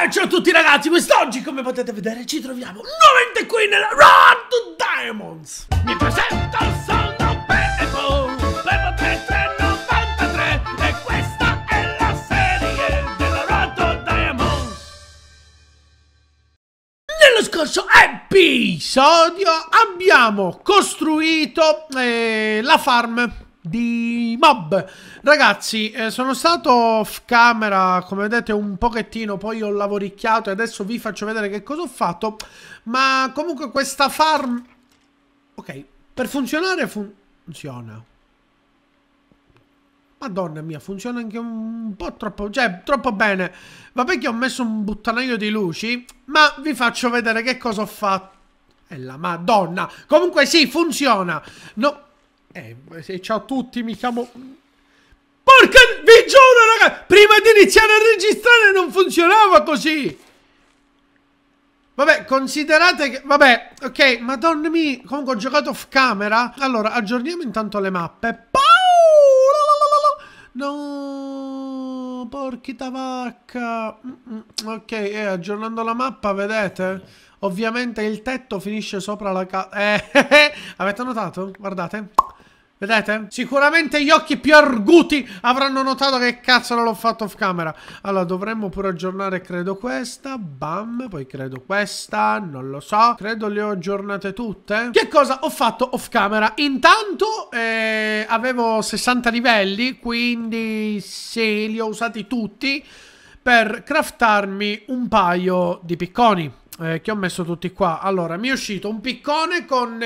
Eh, ciao a tutti ragazzi, quest'oggi come potete vedere ci troviamo nuovamente qui nella Road to Diamonds Mi presento, sono Pebo, levo 3393 e questa è la serie della Road to Diamonds Nello scorso episodio abbiamo costruito eh, la farm di mob ragazzi eh, sono stato off camera come vedete un pochettino poi ho lavoricchiato e adesso vi faccio vedere che cosa ho fatto ma comunque questa farm ok per funzionare fun funziona Madonna mia, funziona anche un po' troppo, cioè troppo bene. Vabbè che ho messo un buttanaio di luci, ma vi faccio vedere che cosa ho fatto. E la madonna. Comunque sì, funziona. No, eh, ciao a tutti, mi chiamo... Porca... Vi giuro, raga! Prima di iniziare a registrare non funzionava così! Vabbè, considerate che... Vabbè, ok, madonna mia... Comunque ho giocato off camera. Allora, aggiorniamo intanto le mappe. No, porchita vacca. Ok, eh, aggiornando la mappa, vedete? Ovviamente il tetto finisce sopra la casa. Eh, avete notato? Guardate. Vedete? Sicuramente gli occhi più arguti avranno notato che cazzo non l'ho fatto off camera. Allora, dovremmo pure aggiornare, credo, questa. Bam, poi credo questa, non lo so. Credo le ho aggiornate tutte. Che cosa ho fatto off camera? Intanto eh, avevo 60 livelli, quindi sì, li ho usati tutti per craftarmi un paio di picconi. Eh, che ho messo tutti qua. Allora, mi è uscito un piccone con...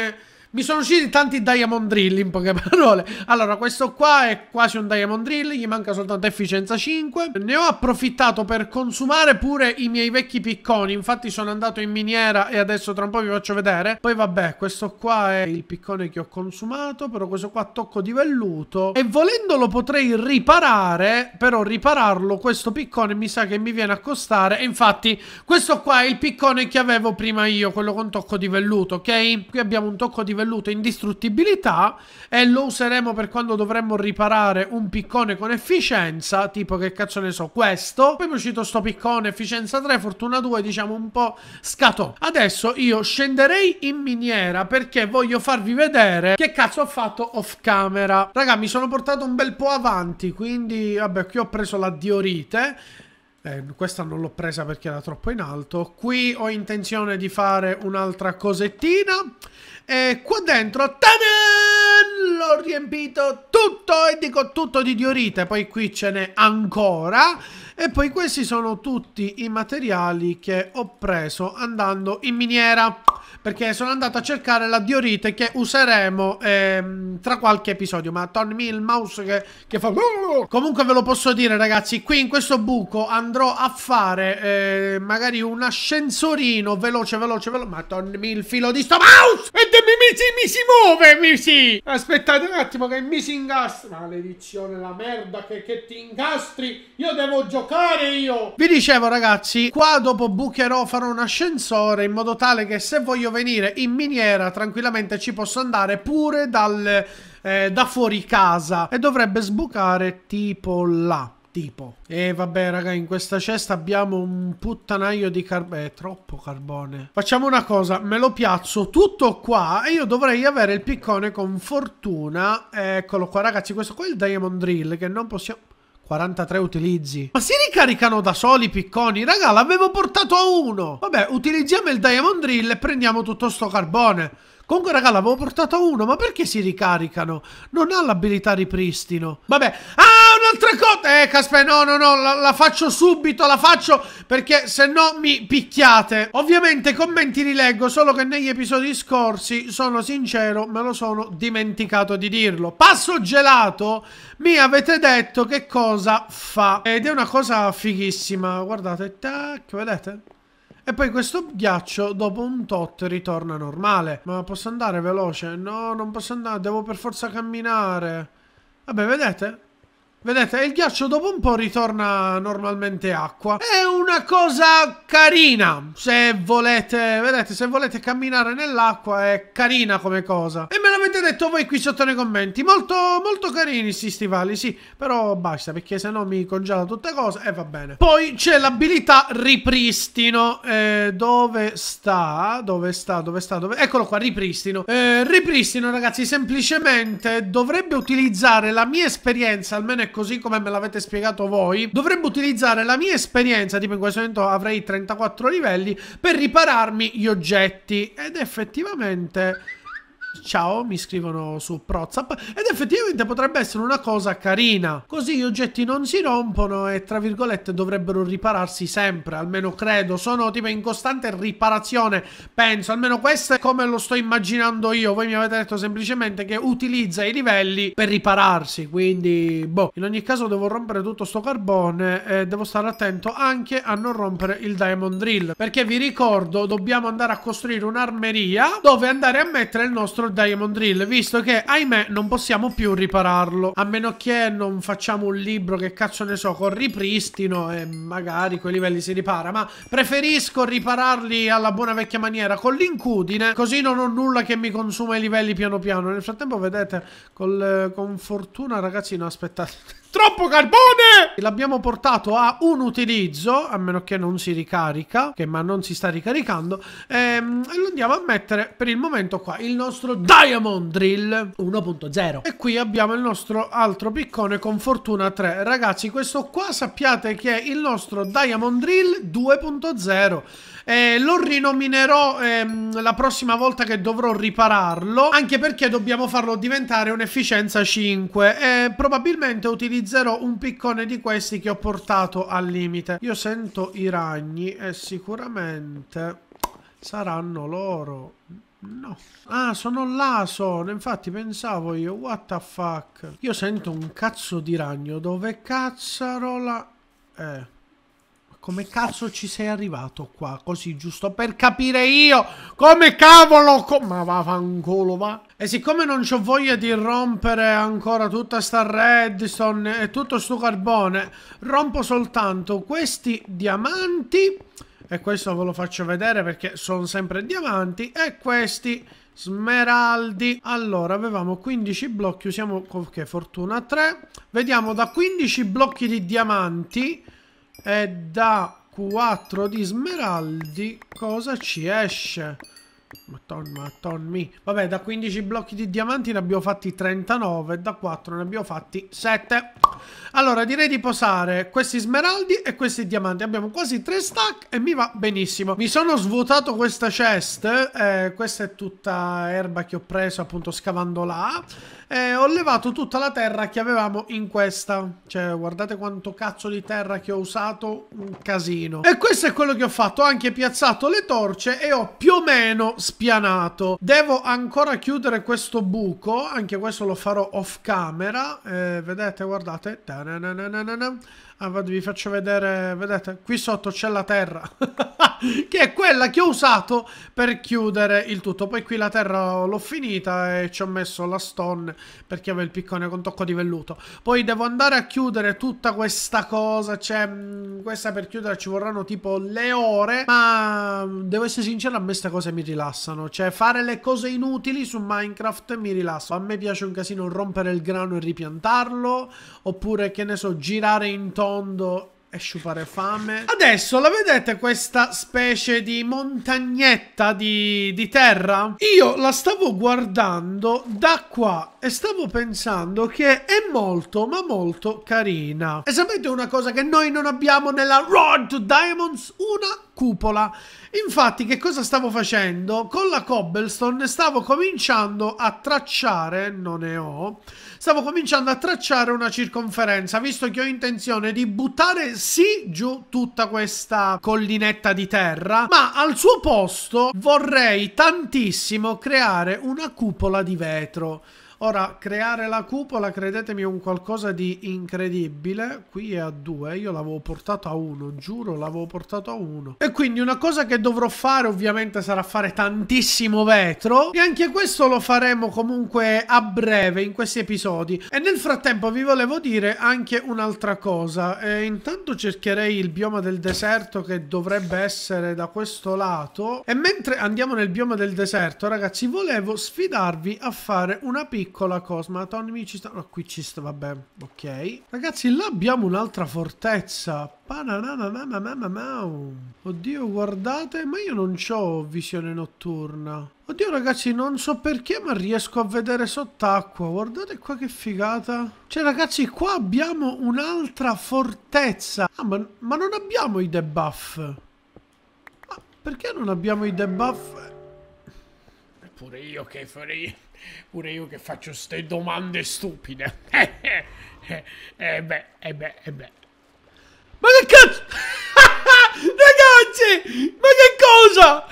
Mi sono usciti tanti diamond drill in poche parole. Allora, questo qua è quasi un diamond drill, gli manca soltanto efficienza 5. Ne ho approfittato per consumare pure i miei vecchi picconi. Infatti sono andato in miniera e adesso tra un po' vi faccio vedere. Poi vabbè, questo qua è il piccone che ho consumato, però questo qua tocco di velluto. E volendolo potrei riparare, però ripararlo questo piccone mi sa che mi viene a costare. E infatti questo qua è il piccone che avevo prima io, quello con tocco di velluto, ok? Qui abbiamo un tocco di velluto velluto indistruttibilità e lo useremo per quando dovremmo riparare un piccone con efficienza, tipo che cazzo ne so, questo. Poi mi è uscito sto piccone, efficienza 3, fortuna 2, diciamo un po' scatò. Adesso io scenderei in miniera perché voglio farvi vedere che cazzo ho fatto off camera. Raga, mi sono portato un bel po' avanti, quindi vabbè, qui ho preso la diorite eh, questa non l'ho presa perché era troppo in alto. Qui ho intenzione di fare un'altra cosettina. E qua dentro, L'ho riempito tutto e dico tutto di diorite. Poi qui ce n'è ancora. E poi questi sono tutti i materiali che ho preso andando in miniera perché sono andato a cercare la diorite che useremo ehm, tra qualche episodio. Ma tornami il mouse che, che fa... Comunque ve lo posso dire ragazzi, qui in questo buco andrò a fare eh, magari un ascensorino veloce, veloce, veloce. Ma tornami il filo di sto mouse! E mi, si, mi si muove, mi si! Aspettate un attimo che mi si incastra. Maledizione, la merda che, che ti ingastri. Io devo giocare io. Vi dicevo ragazzi, qua dopo bucherò, farò un ascensore in modo tale che se voglio venire in miniera tranquillamente ci posso andare pure dal, eh, da fuori casa e dovrebbe sbucare tipo là tipo. E vabbè, raga, in questa cesta abbiamo un puttanaio di carbone. Eh, troppo carbone. Facciamo una cosa, me lo piazzo tutto qua e io dovrei avere il piccone con fortuna. Eccolo qua, ragazzi, questo qua è il Diamond Drill che non possiamo... 43 utilizzi. Ma si ricaricano da soli i picconi? Raga, l'avevo portato a uno. Vabbè, utilizziamo il Diamond Drill e prendiamo tutto sto carbone. Comunque, raga, l'avevo portato a uno. Ma perché si ricaricano? Non ha l'abilità ripristino. Vabbè. Ah! un'altra cosa. Eh, Casper, no, no, no, la, la, faccio subito, la faccio perché se no mi picchiate. Ovviamente commenti li leggo, solo che negli episodi scorsi, sono sincero, me lo sono dimenticato di dirlo. Passo gelato, mi avete detto che cosa fa. Ed è una cosa fighissima. Guardate, tac, vedete? E poi questo ghiaccio dopo un tot ritorna normale. Ma posso andare veloce? No, non posso andare, devo per forza camminare. Vabbè, vedete? Vedete, il ghiaccio dopo un po' ritorna normalmente acqua. È una cosa carina, se volete, vedete, se volete camminare nell'acqua è carina come cosa. E me l'avete detto voi qui sotto nei commenti, molto, molto carini sti stivali, sì, però basta perché se no mi congela tutte cose e eh, va bene. Poi c'è l'abilità ripristino, eh, dove sta, dove sta, dove sta, dove... Eccolo qua, ripristino. Eh, ripristino ragazzi, semplicemente dovrebbe utilizzare la mia esperienza, almeno è così come me l'avete spiegato voi, dovrebbe utilizzare la mia esperienza, tipo in questo momento avrei 34 livelli, per ripararmi gli oggetti. Ed effettivamente... Ciao, mi scrivono su Prozap ed effettivamente potrebbe essere una cosa carina. Così gli oggetti non si rompono e tra virgolette dovrebbero ripararsi sempre, almeno credo. Sono tipo in costante riparazione, penso. Almeno questo è come lo sto immaginando io. Voi mi avete detto semplicemente che utilizza i livelli per ripararsi, quindi boh. In ogni caso devo rompere tutto sto carbone e devo stare attento anche a non rompere il diamond drill. Perché vi ricordo, dobbiamo andare a costruire un'armeria dove andare a mettere il nostro nostro Diamond Drill, visto che, ahimè, non possiamo più ripararlo. A meno che non facciamo un libro, che cazzo ne so, con ripristino e magari quei livelli si ripara. Ma preferisco ripararli alla buona vecchia maniera, con l'incudine, così non ho nulla che mi consuma i livelli piano piano. Nel frattempo, vedete, col, con fortuna, ragazzi, no, aspettate... Troppo carbone! L'abbiamo portato a un utilizzo, a meno che non si ricarica, che ma non si sta ricaricando. E, ehm, e lo andiamo a mettere per il momento qua, il nostro sono Diamond Drill 1.0 e qui abbiamo il nostro altro piccone con fortuna 3 ragazzi questo qua sappiate che è il nostro Diamond Drill 2.0 eh, lo rinominerò ehm, la prossima volta che dovrò ripararlo anche perché dobbiamo farlo diventare un'efficienza 5 eh, probabilmente utilizzerò un piccone di questi che ho portato al limite io sento i ragni e sicuramente saranno loro No. Ah, sono là, sono. Infatti pensavo io, what the fuck. Io sento un cazzo di ragno. Dove cazzarola... Eh. Come cazzo ci sei arrivato qua? Così, giusto per capire io come cavolo... Co ma va, fangolo, va. E siccome non ho voglia di rompere ancora tutta sta redstone e tutto sto carbone, rompo soltanto questi diamanti e questo ve lo faccio vedere perché sono sempre diamanti e questi smeraldi allora avevamo 15 blocchi usiamo con okay, che fortuna 3 vediamo da 15 blocchi di diamanti e da 4 di smeraldi cosa ci esce Madonna, Tommy. Vabbè, da 15 blocchi di diamanti ne abbiamo fatti 39, da 4 ne abbiamo fatti 7. Allora, direi di posare questi smeraldi e questi diamanti. Abbiamo quasi 3 stack e mi va benissimo. Mi sono svuotato questa chest, eh, questa è tutta erba che ho preso appunto scavando là. E ho levato tutta la terra che avevamo in questa. Cioè, guardate quanto cazzo di terra che ho usato, un casino. E questo è quello che ho fatto, ho anche piazzato le torce e ho più o meno spiegato spianato. Devo ancora chiudere questo buco, anche questo lo farò off camera. Eh, vedete, guardate. Ah, vi faccio vedere, vedete, qui sotto c'è la terra. che è quella che ho usato per chiudere il tutto. Poi qui la terra l'ho finita e ci ho messo la stone perché aveva il piccone con tocco di velluto. Poi devo andare a chiudere tutta questa cosa, cioè mm, questa per chiudere ci vorranno tipo le ore, ma mm, devo essere sincero, a me queste cose mi rilassano, cioè fare le cose inutili su Minecraft mi rilassano. A me piace un casino rompere il grano e ripiantarlo, oppure che ne so, girare in tondo e sciupare fame. Adesso la vedete questa specie di montagnetta di, di terra? Io la stavo guardando da qua e stavo pensando che è molto ma molto carina. E sapete una cosa che noi non abbiamo nella Road to Diamonds? Una cupola. Infatti che cosa stavo facendo? Con la cobblestone stavo cominciando a tracciare, non ne ho, stavo cominciando a tracciare una circonferenza, visto che ho intenzione di buttare sì giù tutta questa collinetta di terra, ma al suo posto vorrei tantissimo creare una cupola di vetro. Ora, creare la cupola, credetemi, è un qualcosa di incredibile. Qui è a 2, io l'avevo portato a 1, giuro, l'avevo portato a 1. E quindi una cosa che dovrò fare, ovviamente, sarà fare tantissimo vetro. E anche questo lo faremo comunque a breve, in questi episodi. E nel frattempo vi volevo dire anche un'altra cosa. E intanto cercherei il bioma del deserto che dovrebbe essere da questo lato. E mentre andiamo nel bioma del deserto, ragazzi, volevo sfidarvi a fare una piccola piccola cosa. Ma ci stanno. No, qui ci sta. Vabbè, ok. Ragazzi, là abbiamo un'altra fortezza. Oddio, guardate. Ma io non ho visione notturna. Oddio ragazzi, non so perché ma riesco a vedere sott'acqua. Guardate qua che figata. Cioè ragazzi, qua abbiamo un'altra fortezza. Ah, ma, ma, non abbiamo i debuff. Ma perché non abbiamo i debuff? Pure io che farei. Pure io che faccio queste domande stupide. e eh, eh, beh, e eh, beh, e beh. Ma che cazzo? Ragazzi! Ma che cosa?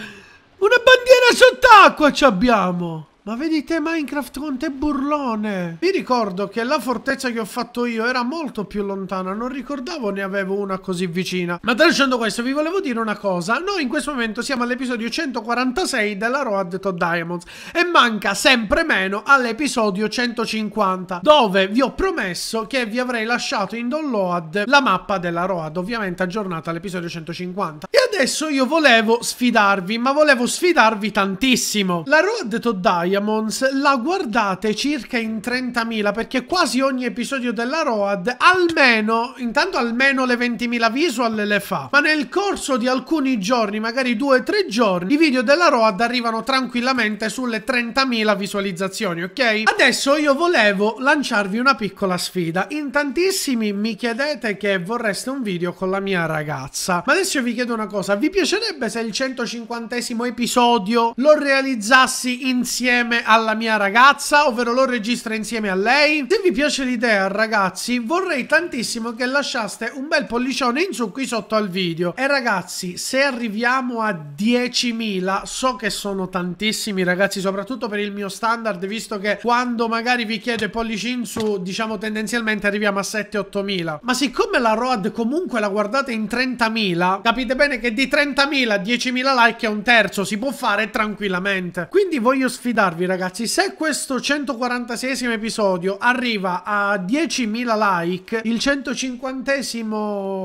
Una bandiera sott'acqua ci abbiamo! Ma vedi te Minecraft quanto è burlone Vi ricordo che la fortezza che ho fatto io era molto più lontana Non ricordavo ne avevo una così vicina Ma tralasciando questo vi volevo dire una cosa Noi in questo momento siamo all'episodio 146 della Road to Diamonds E manca sempre meno all'episodio 150 Dove vi ho promesso che vi avrei lasciato in download la mappa della Road Ovviamente aggiornata all'episodio 150 E adesso io volevo sfidarvi, ma volevo sfidarvi tantissimo. La Road to Diamonds la guardate circa in 30.000, perché quasi ogni episodio della Road, almeno, intanto almeno le 20.000 visual le fa, ma nel corso di alcuni giorni, magari due o tre giorni, i video della Road arrivano tranquillamente sulle 30.000 visualizzazioni, ok? Adesso io volevo lanciarvi una piccola sfida. In tantissimi mi chiedete che vorreste un video con la mia ragazza, ma adesso io vi chiedo una cosa, cosa. Vi piacerebbe se il 150 episodio lo realizzassi insieme alla mia ragazza, ovvero lo registra insieme a lei? Se vi piace l'idea, ragazzi, vorrei tantissimo che lasciaste un bel pollicione in su qui sotto al video. E ragazzi, se arriviamo a 10.000, so che sono tantissimi, ragazzi, soprattutto per il mio standard, visto che quando magari vi chiedo pollici in su, diciamo tendenzialmente arriviamo a 7-8.000. Ma siccome la ROAD comunque la guardate in 30.000, capite bene che di 30.000 10.000 like è un terzo, si può fare tranquillamente. Quindi voglio sfidarvi ragazzi, se questo 146 episodio arriva a 10.000 like, il 150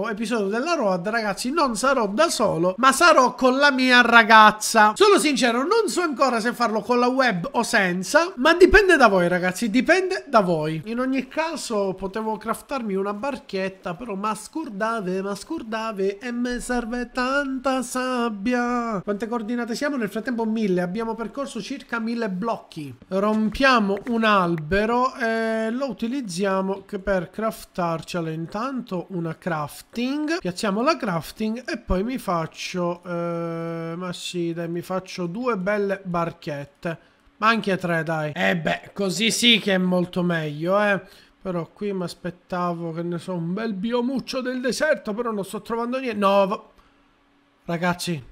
episodio della Road ragazzi non sarò da solo, ma sarò con la mia ragazza. Sono sincero, non so ancora se farlo con la web o senza, ma dipende da voi ragazzi, dipende da voi. In ogni caso potevo craftarmi una barchetta, però ma scordate, ma scordate, e me serve tanto tanta sabbia. Quante coordinate siamo? Nel frattempo mille. Abbiamo percorso circa mille blocchi. Rompiamo un albero e lo utilizziamo per craftarcelo intanto una crafting. Piazziamo la crafting e poi mi faccio... Eh, ma sì, dai, mi faccio due belle barchette. Ma anche tre, dai. E eh beh, così sì che è molto meglio, eh. Però qui mi aspettavo, che ne so, un bel biomuccio del deserto, però non sto trovando niente. No, Ragazzi.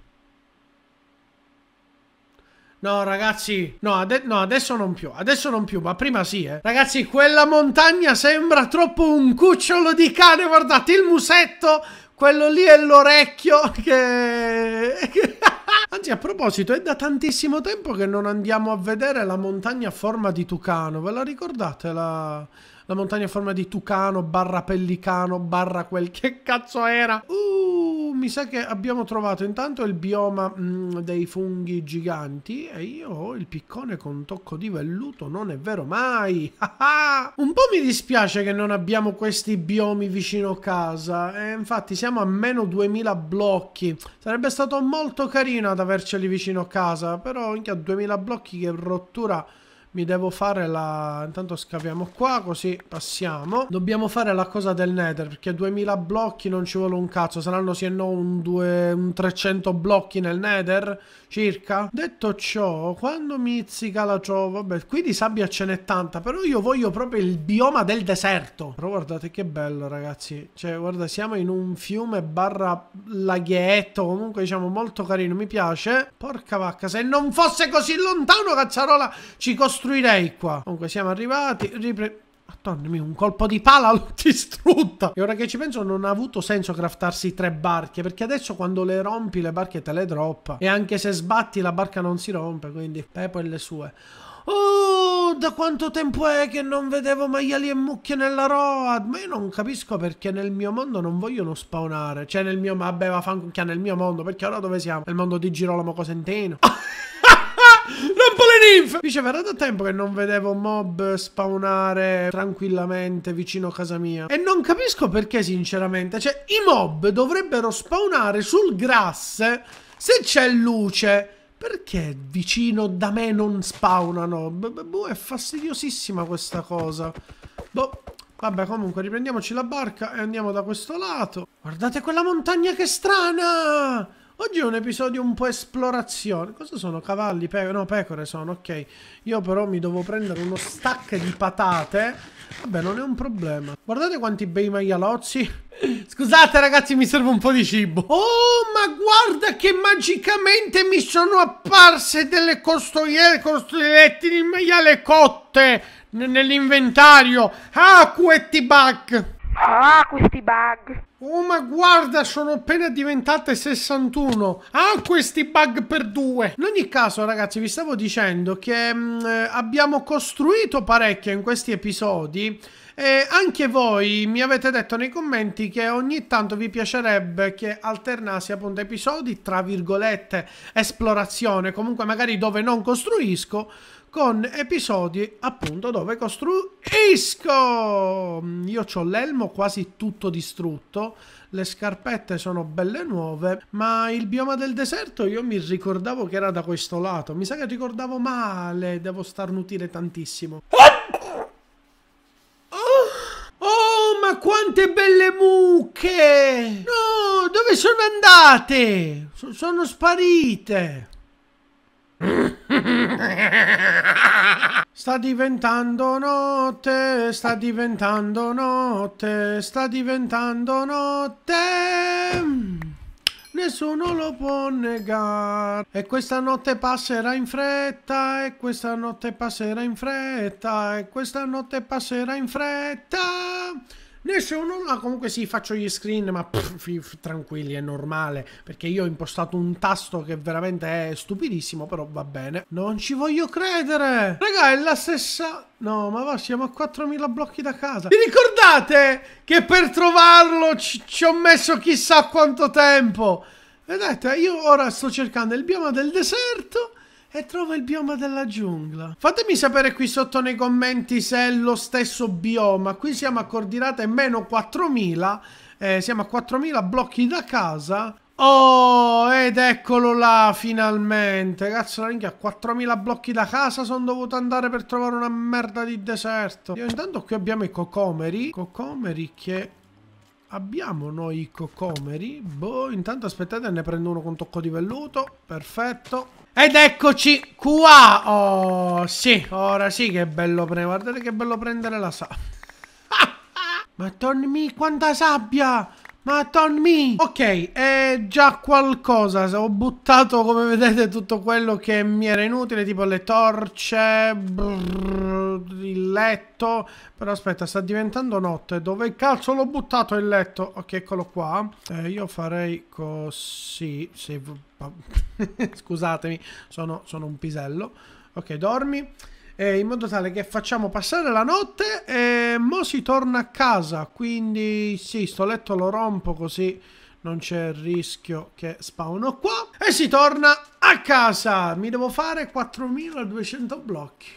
No, ragazzi, no, ade no, adesso non più, adesso non più, ma prima sì, eh. Ragazzi, quella montagna sembra troppo un cucciolo di cane, guardate il musetto, quello lì è l'orecchio che... Anzi, a proposito, è da tantissimo tempo che non andiamo a vedere la montagna a forma di tucano, ve la ricordate la la montagna a forma di tucano, barra pellicano, barra quel che cazzo era. Uh, mi sa che abbiamo trovato intanto il bioma mh, mm, dei funghi giganti e io ho il piccone con tocco di velluto, non è vero mai. Ah, ah. Un po' mi dispiace che non abbiamo questi biomi vicino casa e eh, infatti siamo a meno 2000 blocchi. Sarebbe stato molto carino ad averceli vicino casa, però anche a 2000 blocchi che rottura mi devo fare la... intanto scaviamo qua così passiamo dobbiamo fare la cosa del nether perché 2000 blocchi non ci vuole un cazzo saranno sì e no un, due... un 300 blocchi nel nether circa detto ciò quando mizzica la trova vabbè qui di sabbia ce n'è tanta però io voglio proprio il bioma del deserto però guardate che bello ragazzi cioè guarda siamo in un fiume barra laghetto comunque diciamo molto carino mi piace porca vacca se non fosse così lontano cazzarola ci costruiamo costruirei qua. Comunque siamo arrivati. Ripre... Madonna un colpo di pala l'ho distrutta. E ora che ci penso non ha avuto senso craftarsi tre barche, perché adesso quando le rompi le barche te le droppa. E anche se sbatti la barca non si rompe, quindi Pepo e le sue. Oh, da quanto tempo è che non vedevo maiali e mucche nella road? Ma io non capisco perché nel mio mondo non vogliono spawnare. Cioè nel mio, vabbè, vaffancucchia nel mio mondo, perché ora dove siamo? Nel mondo di Girolamo Cosentino. Rompo le ninfe! Diceva, era da tempo che non vedevo mob spawnare tranquillamente vicino a casa mia. E non capisco perché, sinceramente. Cioè, i mob dovrebbero spawnare sul grass se c'è luce. Perché vicino da me non spawnano? Boh, è fastidiosissima questa cosa. Boh, Vabbè, comunque, riprendiamoci la barca e andiamo da questo lato. Guardate quella montagna che strana! Oggi è un episodio un po' esplorazione. Cosa sono? Cavalli? Pe no, pecore sono, ok. Io però mi devo prendere uno stack di patate. Vabbè, non è un problema. Guardate quanti bei maialozzi. Scusate ragazzi, mi serve un po' di cibo. Oh, ma guarda che magicamente mi sono apparse delle costoiere, costoiere di maiale cotte nell'inventario. Ah, QT bug. Ah, questi bug. Oh, ma guarda, sono appena diventate 61. Ah, questi bug per due. In ogni caso, ragazzi, vi stavo dicendo che mh, mm, eh, abbiamo costruito parecchio in questi episodi. E anche voi mi avete detto nei commenti che ogni tanto vi piacerebbe che alternassi appunto episodi tra virgolette esplorazione, comunque magari dove non costruisco, con episodi appunto dove costruisco. Io ho l'elmo quasi tutto distrutto, le scarpette sono belle nuove, ma il bioma del deserto io mi ricordavo che era da questo lato. Mi sa che ricordavo male, devo starnutire tantissimo. Oh, oh ma quante belle mucche! No, dove sono andate? sono sparite! Sta diventando notte, sta diventando notte, sta diventando notte. Nessuno lo può negare. E questa notte passerà in fretta, e questa notte passerà in fretta, e questa notte passerà in fretta. Nessuno, esce comunque sì, faccio gli screen, ma pff, tranquilli, è normale, perché io ho impostato un tasto che veramente è stupidissimo, però va bene. Non ci voglio credere! Raga, è la stessa... No, ma va, siamo a 4000 blocchi da casa. Vi ricordate che per trovarlo ci, ci ho messo chissà quanto tempo? Vedete, io ora sto cercando il bioma del deserto e trova il bioma della giungla. Fatemi sapere qui sotto nei commenti se è lo stesso bioma. Qui siamo a coordinate meno 4000, eh, siamo a 4000 blocchi da casa. Oh, ed eccolo là, finalmente. Cazzo, la minchia, 4000 blocchi da casa sono dovuto andare per trovare una merda di deserto. Io intanto qui abbiamo i cocomeri. Cocomeri che Abbiamo noi i cocomeri. Boh, intanto aspettate, ne prendo uno con tocco di velluto. Perfetto. Ed eccoci qua. Oh, sì, ora sì che bello prendere. Guardate che bello prendere la sabbia. Madonna mia, quanta sabbia! Madonna mia! Ok, eh, già qualcosa. Ho buttato, come vedete, tutto quello che mi era inutile, tipo le torce, brrr, il letto. Però aspetta, sta diventando notte. Dove cazzo l'ho buttato il letto? Ok, eccolo qua. Eh, io farei così. Se... Scusatemi, sono, sono un pisello. Ok, dormi. Eh, in modo tale che facciamo passare la notte e mo si torna a casa quindi sì sto letto lo rompo così non c'è il rischio che spawno qua. E si torna a casa. Mi devo fare 4200 blocchi.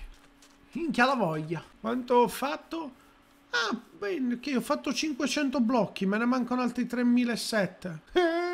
Minchia la voglia. Quanto ho fatto? Ah, bene, che ho fatto 500 blocchi. Me ne mancano altri 3700. Eh.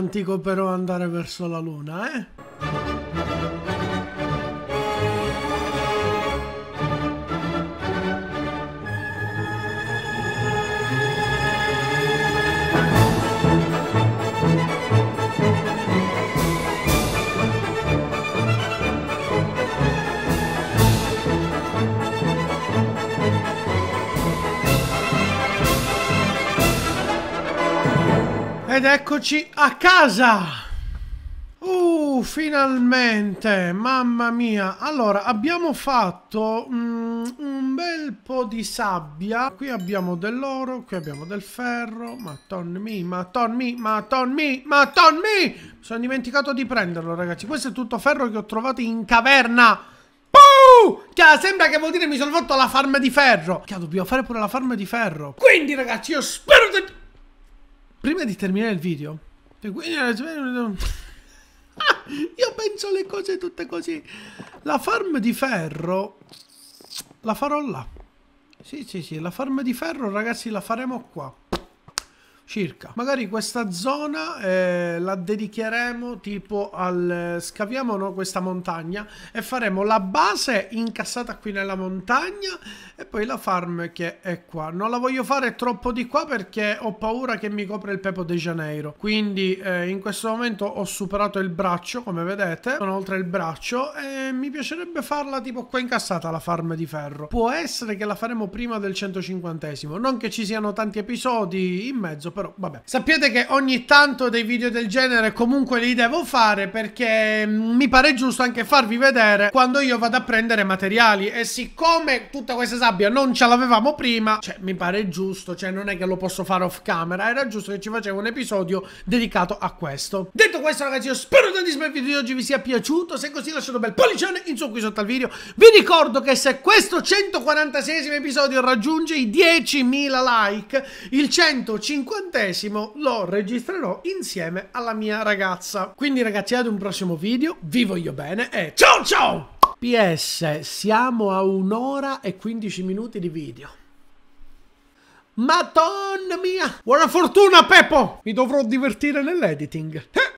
romantico però andare verso la luna, eh? Ed eccoci a casa! Uh, finalmente! Mamma mia! Allora, abbiamo fatto mm, un bel po' di sabbia. Qui abbiamo dell'oro, qui abbiamo del ferro. Maton mi, maton mi, maton mi, ma mi! Mi sono dimenticato di prenderlo, ragazzi. Questo è tutto ferro che ho trovato in caverna. Puh! Cioè, sembra che vuol dire mi sono fatto la farma di ferro. Cioè, dobbiamo fare pure la farma di ferro. Quindi, ragazzi, io spero di prima di terminare il video, eh, ah, io penso le cose tutte così. La farm di ferro la farò là. Sì, sì, sì, la farm di ferro, ragazzi, la faremo qua circa. Magari questa zona eh, la dedicheremo tipo al scaviamo no, questa montagna e faremo la base incassata qui nella montagna e poi la farm che è qua. Non la voglio fare troppo di qua perché ho paura che mi copra il Pepo de Janeiro. Quindi eh, in questo momento ho superato il braccio come vedete, sono oltre il braccio e mi piacerebbe farla tipo qua incassata la farm di ferro. Può essere che la faremo prima del 150esimo, non che ci siano tanti episodi in mezzo però però vabbè. Sappiate che ogni tanto dei video del genere comunque li devo fare perché mm, mi pare giusto anche farvi vedere quando io vado a prendere materiali e siccome tutta questa sabbia non ce l'avevamo prima, cioè mi pare giusto, cioè non è che lo posso fare off camera, era giusto che ci facevo un episodio dedicato a questo. Detto questo ragazzi io spero tantissimo il video di oggi vi sia piaciuto, se è così lasciate un bel pollicione in su qui sotto al video. Vi ricordo che se questo 146 episodio raggiunge i 10.000 like, il 150 sessantesimo lo registrerò insieme alla mia ragazza. Quindi ragazzi ad un prossimo video, vi voglio bene e ciao ciao! PS, siamo a un'ora e 15 minuti di video. Madonna mia! Buona fortuna Peppo! Mi dovrò divertire nell'editing. Eh!